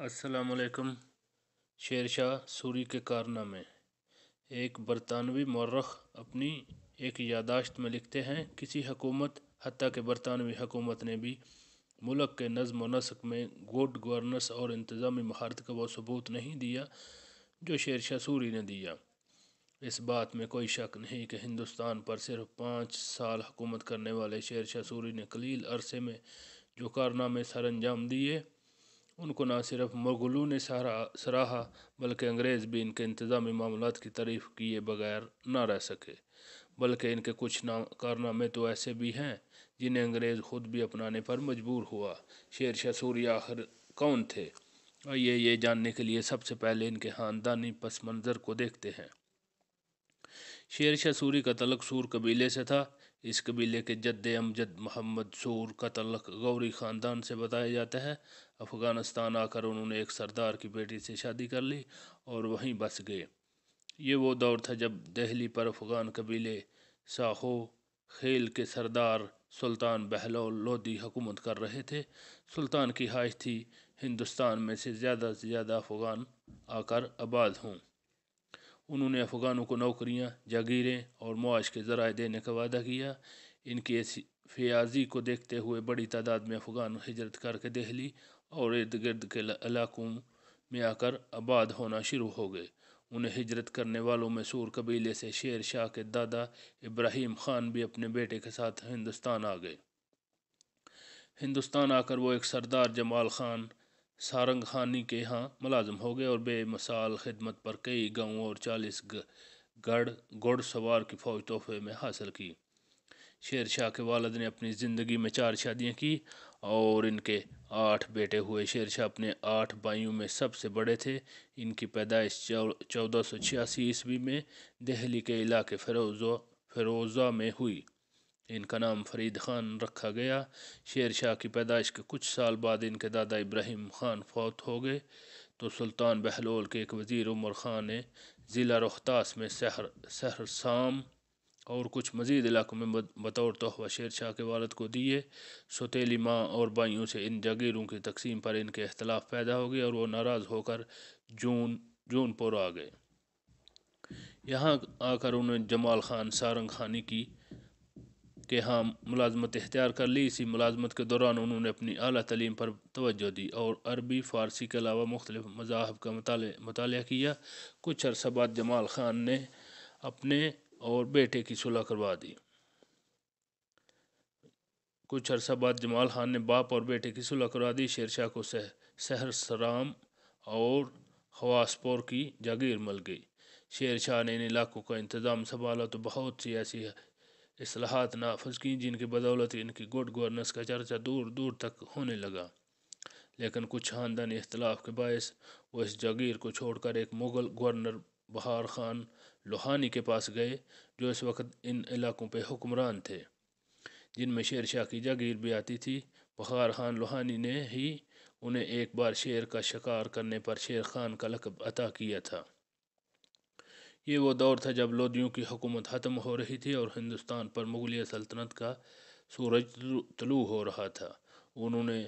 असलकम शेर शाह सूरी के कारनामे एक बरतानवी मरख अपनी एक यादाश्त में लिखते हैं किसी हकूमत हती के बरतानवी हकूमत ने भी मुल्क के नज़म व नस्क में गुड गवर्नेंस और इंतज़ामी महारत का वह सबूत नहीं दिया जो शेर शाह सूरी ने दिया इस बात में कोई शक नहीं कि हिंदुस्तान पर सिर्फ पाँच साल हुकूमत करने वाले शेर शाह सूरी ने कलील अरसे में जो कारनामे सर अंजाम दिए उनको ना सिर्फ मुगलों ने सहारा सराहा बल्कि अंग्रेज़ भी इनके इंतज़ामी मामला की तारीफ़ किए बगैर ना रह सके बल्कि इनके कुछ ना कारनामे तो ऐसे भी हैं जिन्हें अंग्रेज़ ख़ुद भी अपनाने पर मजबूर हुआ शेर शाह सूरी आखिर कौन थे आइए ये जानने के लिए सबसे पहले इनके ख़ानदानी पस मंज़र को देखते हैं शेर शाह सूरी का तलक सूर कबीले से था इस कबीले के जद्द अमजद मोहम्मद सूर का तल्लक गौरी ख़ानदान से बताया जाता है अफ़गानिस्तान आकर उन्होंने एक सरदार की बेटी से शादी कर ली और वहीं बस गए ये वो दौर था जब दहली पर अफ़गान कबीले साहो खेल के सरदार सुल्तान बहलोल लोधी हुकूमत कर रहे थे सुल्तान की ख्वाहिश थी हिंदुस्तान में से ज़्यादा से ज़्यादा अफ़गान आकर आबाद हों उन्होंने अफ़गानों को नौकरियां, जागीरें और मुआश के ज़राए देने का वादा किया इनकी इस फयाजी को देखते हुए बड़ी तादाद में अफ़गान हिजरत करके दहली और इर्द गिर्द के इलाकों में आकर आबाद होना शुरू हो गए उन्हें हिजरत करने वालों में सूर कबीले से शेर शाह के दादा इब्राहिम खान भी अपने बेटे के साथ हिंदुस्तान आ गए हिंदुस्तान आकर वो एक सरदार जमाल खान सारंग खानी के यहाँ मुलाजम हो गए और बेमिसाल खिदमत पर कई गाँव और चालीस गढ़ घुड़सवार की फौज तोहफे में हासिल की शेर शाह के वालद ने अपनी ज़िंदगी में चार शादियाँ की और इनके आठ बेटे हुए शेर शाह अपने आठ भाइयों में सबसे बड़े थे इनकी पैदाइश चौदह सौ छियासी ईस्वी में दिल्ली के इलाके फरोजा फिरोज़ा में हुई इनका नाम फरीद खान रखा गया शेर शाह की पैदाइश के कुछ साल बाद इनके दादा इब्राहिम खान फौत हो गए तो सुल्तान बहलोल के एक वज़ीर उमर ख़ान ने ज़िला रोहतास में सहर सहरसाम और कुछ मज़ीद इलाकों में बतौर तोहफा शेर शाह के वालद को दिए सोतीली माँ और भाइयों से इन जागीरों की तकसीम पर इनके अख्तलाफ पैदा हो गए और वो नाराज़ होकर जून जूनपुर आ गए यहाँ आकर उन्हें जमाल खान सारंग खानी की कि हाँ मुलाजमत इख्तियार कर ली इसी मुलाजमत के दौरान उन्होंने अपनी अली तलीम पर तोज्जो दी और अरबी फ़ारसी के अलावा मुख्तलिफ मजाहब का मताल किया कुछ अरसा बाद जमाल ख़ान ने अपने और बेटे की सुलह करवा दी कुछ अरसा बाद जमाल खान ने बाप और बेटे की सुलह करवा दी शेर शाह को सह सहरसराम और खवासपोर की जागीर मल गई शेर शाह ने इन इलाकों का इंतज़ाम संभाला तो बहुत सी ऐसी असलाहत नाफज की जिनकी बदौलत इनकी गुड गवर्नेंस का चर्चा दूर दूर तक होने लगा लेकिन कुछ खानदानी इख्तलाफ के बायस वो इस जागीर को छोड़कर एक मुग़ल गवर्नर बहार खान लोहानी के पास गए जो इस वक्त इन इलाकों पर हुक्मरान थे जिनमें शेर शाह की जागीर भी आती थी बहार खान लोहानी ने ही उन्हें एक बार शेर का शिकार करने पर शेर खान का लकब अता किया था ये वो दौर था जब लोधियों की हुकूमत ख़त्म हो रही थी और हिंदुस्तान पर मुगलिया सल्तनत का सूरज तलू हो रहा था उन्होंने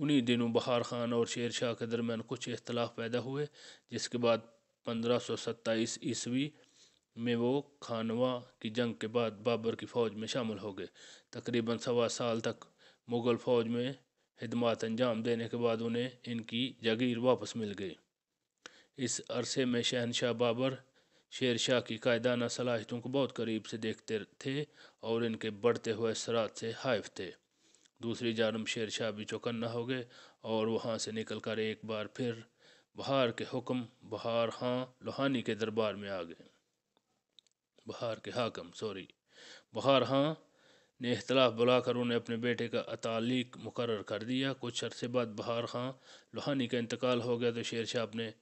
उन्हीं दिनों बहार खान और शेर शाह के दरमियान कुछ इख्तलाफ पैदा हुए जिसके बाद पंद्रह सौ सत्ताईस ईस्वी में वो खानवा की जंग के बाद बाबर की फ़ौज में शामिल हो गए तकरीबन सवा साल तक मुग़ल फ़ौज में खदमात अंजाम देने के बाद उन्हें इनकी जागीर वापस मिल गई इस अरसे में शहनशाह बाबर शेर शाह की कायदाना सलाहितों को बहुत करीब से देखते थे और इनके बढ़ते हुए असरात से हाइफ थे दूसरी जानब शेर शाह भी चौकन्ना हो गए और वहाँ से निकल कर एक बार फिर बहार के हुक्म बहार हाँ लोहानी के दरबार में आ गए बहार के हाकम सॉरी बहार हाँ ने अख्तलाफ बुलाकर उन्हें अपने बेटे का अतालीक मुकर कर दिया कुछ अरसे बाद बहार खां लोहानी का इंतकाल हो गया तो शेर शाह अपने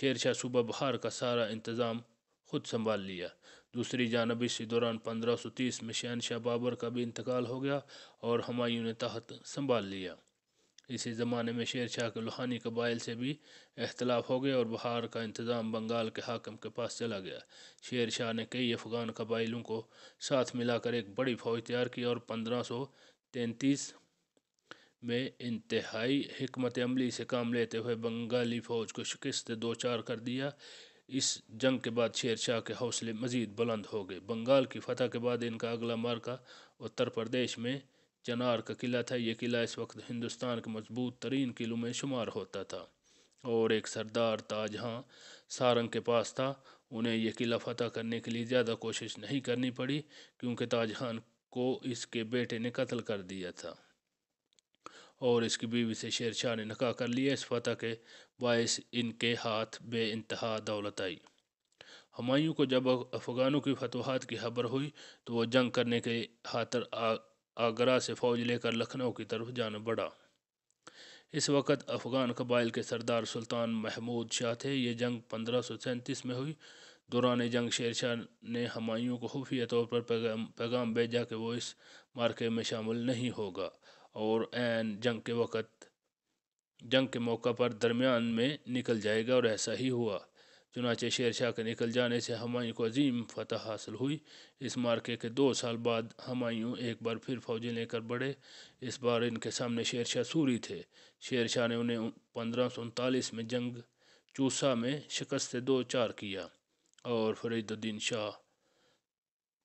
शेर शाह सूबा बहार का सारा इंतज़ाम खुद संभाल लिया दूसरी जानब इसी दौरान पंद्रह सौ तीस में शहनशाह बाबर का भी इंतकाल हो गया और हमायूं ने तहत संभाल लिया इसी ज़माने में शेर शाह के लुहानी कबाइल से भी अख्तिलाफ हो गया और बहार का इंतज़ाम बंगाल के हाकम के पास चला गया शेर शाह ने कई अफ़गान कबाइलों को साथ मिलाकर एक बड़ी फ़ौज तैयार की और पंद्रह सौ तैंतीस में इंतहाई हमत अमली से काम लेते हुए बंगाली फ़ौज को शिकस्त दो चार कर दिया इस जंग के बाद शेर शाह के हौसले मज़ीद बुलंद हो गए बंगाल की फतह के बाद इनका अगला मार्का उत्तर प्रदेश में चनार का किला था यह किला इस वक्त हिंदुस्तान के मजबूत तरीन किलों में शुमार होता था और एक सरदार ताजहाँ सारंग के पास था उन्हें यह किला फतह करने के लिए ज़्यादा कोशिश नहीं करनी पड़ी क्योंकि ताजहान को इसके बेटे ने कत्ल कर दिया था और इसकी बीवी से शेरशाह ने नका कर लिया इस फतह के बायस इनके हाथ बे इंतहा दौलत आई हमायूं को जब अफगानों की फतवाहत की खबर हुई तो वह जंग करने के खातर आगरा से फौज लेकर लखनऊ की तरफ जाना बढ़ा इस वक्त अफगान कबाइल के सरदार सुल्तान महमूद शाह थे ये जंग पंद्रह सौ सैंतीस में हुई दौरान जंग शेर शाह ने हमायूं को खुफिया तौर पर पैगाम भेजा कि वो इस मार्के में शामिल नहीं होगा और एन जंग के वक़्त जंग के मौका पर दरमियान में निकल जाएगा और ऐसा ही हुआ चुनाचे शेर शाह के निकल जाने से हमायूं को अजीम फतह हासिल हुई इस मार्के के दो साल बाद हमायूं एक बार फिर फौजी लेकर बढ़े इस बार इनके सामने शेर शाह सूरी थे शेर शाह ने उन्हें पंद्रह सौ उनतालीस में जंग चूसा में शिकस्त दो चार किया और फरीदुद्दीन शाह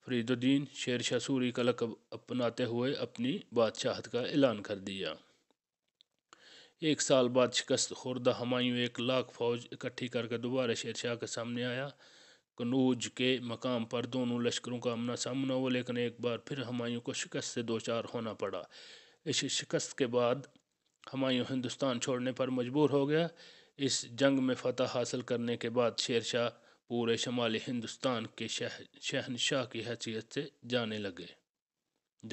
फरीदुद्दीन शेर शाह सूरी का लकब अपनाते हुए अपनी बादशाहत का ऐलान कर दिया एक साल बाद शिकस्त खुर्दा हमायूं एक लाख फौज इकट्ठी करके दोबारा शेर शाह के सामने आया कनूज के मकाम पर दोनों लश्करों का आमना सामना हुआ लेकिन एक बार फिर हमायूं को शिकस्त से दो चार होना पड़ा इस शिकस्त के बाद हमायूं हिंदुस्तान छोड़ने पर मजबूर हो गया इस जंग में फतह हासिल करने के बाद शेर शाह पूरे शमाली हिंदुस्तान के शह शहनशाह की हैसियत से जाने लगे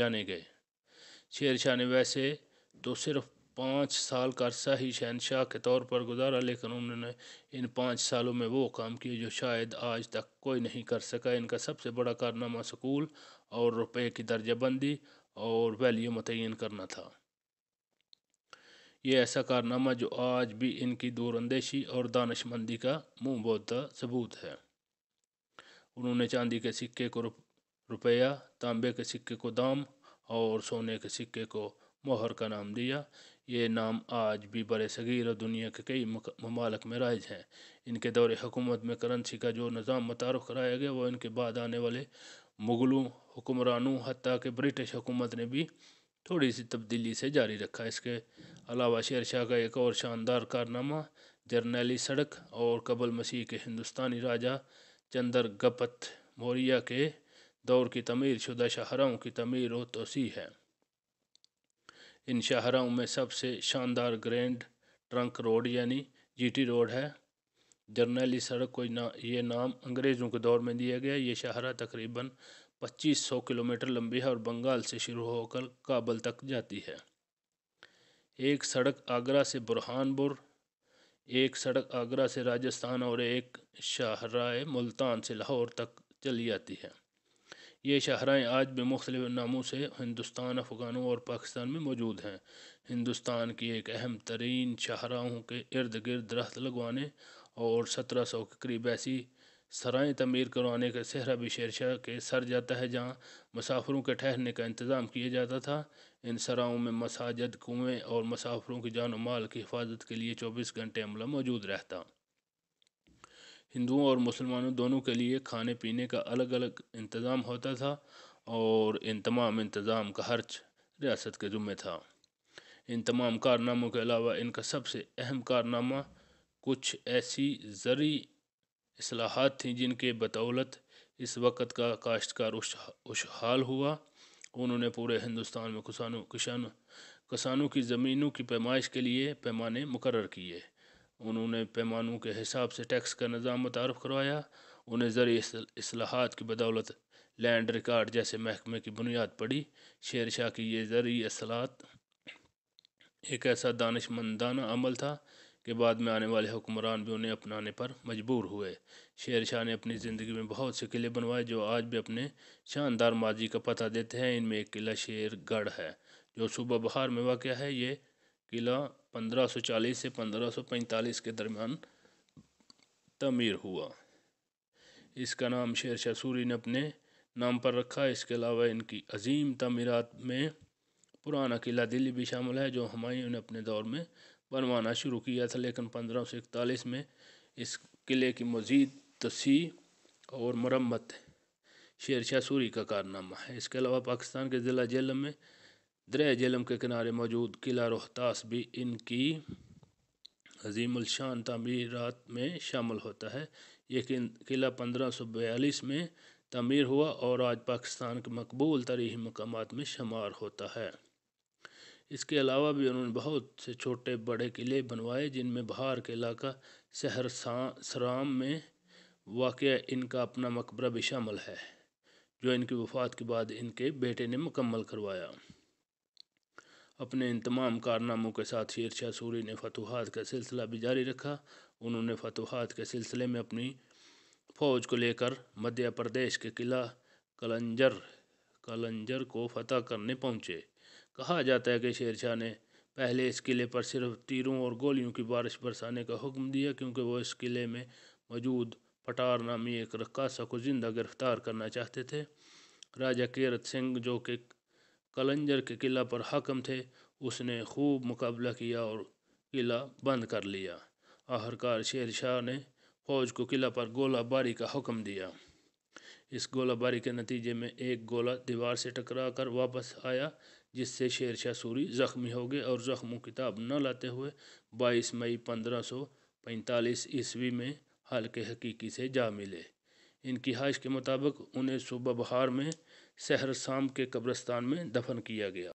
जाने गए शेर शाह ने वैसे तो सिर्फ पाँच साल का अरसा ही शहनशाह के तौर पर गुजारा लेकिन उन्होंने इन पाँच सालों में वो काम किए जो शायद आज तक कोई नहीं कर सका इनका सबसे बड़ा कारनामा स्कूल और रुपए की दर्जाबंदी और वैल्यू मुतिन करना था ये ऐसा कारनामा जो आज भी इनकी दूरंदेशी और दानशमंदी का मुँह बोधता सबूत है उन्होंने चांदी के सिक्के को रुपया तांबे के सिक्के को दाम और सोने के सिक्के को मोहर का नाम दिया ये नाम आज भी बड़े सगीर और दुनिया के कई ममालक में राइज हैं इनके दौर हुकूमत में करंसी का जो निज़ाम मुतारफ़ कराया गया वो इनके बाद आने वाले मुग़लों हुक्मरानों हती कि ब्रिटिश हुकूमत ने भी थोड़ी सी तब्दीली से जारी रखा इसके अलावा शेर शाह का एक और शानदार कारनामा जर्नैली सड़क और कबल मसीह के हिंदुस्तानी राजा चंदर गपत मौर्य के दौर की तमीर शुदा शाहराओं की तमीर व तोसी है इन शाहराओं में सबसे शानदार ग्रैंड ट्रंक रोड यानी जीटी रोड है जर्नैली सड़क को ना ये नाम अंग्रेज़ों के दौर में दिया गया ये शाहरा तकरीबन 2500 किलोमीटर लंबी है और बंगाल से शुरू होकर काबल तक जाती है एक सड़क आगरा से बुरहानपुर एक सड़क आगरा से राजस्थान और एक शाहराए मुल्तान से लाहौर तक चली जाती है ये शाहराएँ आज भी मुख्तलिफ नामों से हिंदुस्तान अफगानों और पाकिस्तान में मौजूद हैं हिंदुस्तान की एक अहम तरीन शाहराहों के इर्द गिर्द दरख्त लगवाने और सत्रह सौ के करीब ऐसी सराय तमीर करवाने का सेहरा भी शेरशाह के सर जाता है जहाँ मुसाफरों के ठहरने का इंतज़ाम किया जाता था इन सराओं में मसाजद कुएँ और मुसाफरों की जान माल की हिफाजत के लिए चौबीस घंटे अमला मौजूद रहता हिंदुओं और मुसलमानों दोनों के लिए खाने पीने का अलग अलग इंतज़ाम होता था और इन तमाम इंतज़ाम का खर्च रियासत के ज़ुम्मे था इन तमाम कारनामों के अलावा इनका सबसे अहम कारनामा कुछ ऐसी जरी असलाहत थीं जिनके बदौलत इस वक्त का काश्तकार खुशहाल हुआ उन्होंने पूरे हिंदुस्तान में किसानों किसान किसानों की ज़मीनों की पैमाइश के लिए पैमाने मुकर किए उन्होंने पैमानों के हिसाब से टैक्स का निज़ाम मुतारफ़ करवाया उन्हें ज़रिए असलाहत की बदौलत लैंड रिकॉर्ड जैसे महकमे की बुनियाद पड़ी शेर शाह की ये ज़रिए असलाहत एक ऐसा दानशमंदाना अमल था के बाद में आने वाले हुक्मरान भी उन्हें अपनाने पर मजबूर हुए शेर शाह ने अपनी ज़िंदगी में बहुत से किले बनवाए जो आज भी अपने शानदार माजी का पता देते हैं इनमें एक किला शेरगढ़ है जो सूबा बहार में वाक़ है ये किला 1540 से 1545 के दरमियान तमीर हुआ इसका नाम शेर शाह सूरी ने अपने नाम पर रखा इसके अलावा इनकी अजीम तमीरत में पुराना किला दिल्ली भी शामिल है जो हमारी ने अपने दौर में बनवाना शुरू किया था लेकिन पंद्रह सौ इकतालीस में इस किले की मज़ीद तसी और मरम्मत शेर शाह सूरी का कारनामा है इसके अलावा पाकिस्तान के ज़िला जेलम में दर जेलम के किनारे मौजूद किला रोहतास भी इनकी हजीमशान तमीरत में शामिल होता है ये किला पंद्रह सौ बयालीस में तमीर हुआ और आज पाकिस्तान के मकबूल तरीही मकाम में शुमार होता है इसके अलावा भी उन्होंने बहुत से छोटे बड़े किले बनवाए जिनमें बाहर के इलाका शहर सराम में वाक़ इनका अपना मकबरा भी शामिल है जो इनकी वफ़ात के बाद इनके बेटे ने मुकम्मल करवाया अपने इन तमाम कारनामों के साथ शेर शाह सूरी ने फतवाहत का सिलसिला भी जारी रखा उन्होंने फतवाहत के सिलसिले में अपनी फ़ौज को लेकर मध्य प्रदेश के किला कलंजर कलंजर को फतह करने पहुँचे कहा जाता है कि शेरशाह ने पहले इस किले पर सिर्फ तीरों और गोलियों की बारिश बरसाने का हुक्म दिया क्योंकि वह इस किले में मौजूद पटार नामी एक रक्कासा को जिंदा गिरफ्तार करना चाहते थे राजा कीरत सिंह जो कि कलंजर के किला पर हाकम थे उसने खूब मुकाबला किया और किला बंद कर लिया आखिरकार शेर शाह ने फौज को किला पर गोलाबारी का हुक्म दिया इस गोलाबारी के नतीजे में एक गोला दीवार से टकरा कर वापस आया जिससे शेरशाह सूरी ज़ख्मी हो गए और ज़ख्मों की न लाते हुए बाईस मई पंद्रह सौ पैंतालीस ईस्वी में हाल के हकीकी से जा मिले इनकी हाइश के मुताबिक उन्हें सुबह बहार में सहर शाम के कब्रस्तान में दफन किया गया